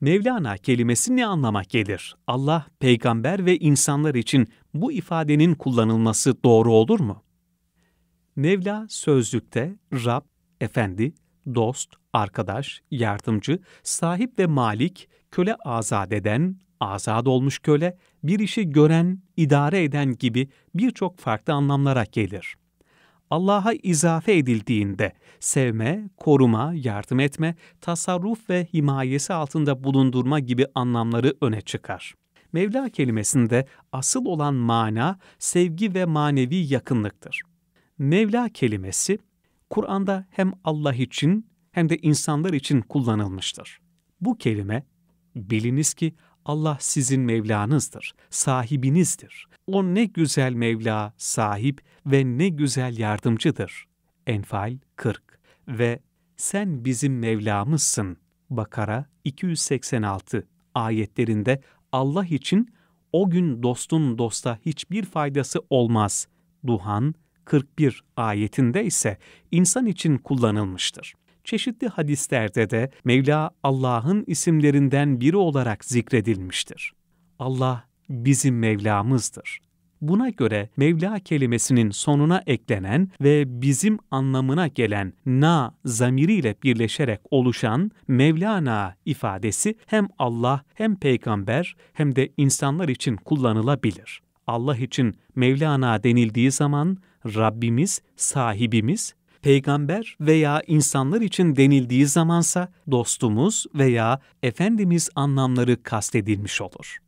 Mevlana kelimesi ne anlama gelir? Allah, peygamber ve insanlar için bu ifadenin kullanılması doğru olur mu? Mevla sözlükte Rab, efendi, dost, arkadaş, yardımcı, sahip ve malik, köle azad eden, azad olmuş köle, bir işi gören, idare eden gibi birçok farklı anlamlara gelir. Allah'a izafe edildiğinde sevme, koruma, yardım etme, tasarruf ve himayesi altında bulundurma gibi anlamları öne çıkar. Mevla kelimesinde asıl olan mana sevgi ve manevi yakınlıktır. Mevla kelimesi Kur'an'da hem Allah için hem de insanlar için kullanılmıştır. Bu kelime biliniz ki Allah sizin Mevlanızdır, sahibinizdir. O ne güzel Mevla, sahip ve ne güzel yardımcıdır. Enfal 40 ve sen bizim Mevlamızsın. Bakara 286 ayetlerinde Allah için o gün dostun dosta hiçbir faydası olmaz. Duhan 41 ayetinde ise insan için kullanılmıştır çeşitli hadislerde de Mevla Allah'ın isimlerinden biri olarak zikredilmiştir. Allah bizim Mevlamızdır. Buna göre Mevla kelimesinin sonuna eklenen ve bizim anlamına gelen na zamiriyle birleşerek oluşan Mevlana ifadesi hem Allah hem peygamber hem de insanlar için kullanılabilir. Allah için Mevlana denildiği zaman Rabbimiz, sahibimiz peygamber veya insanlar için denildiği zamansa dostumuz veya efendimiz anlamları kastedilmiş olur.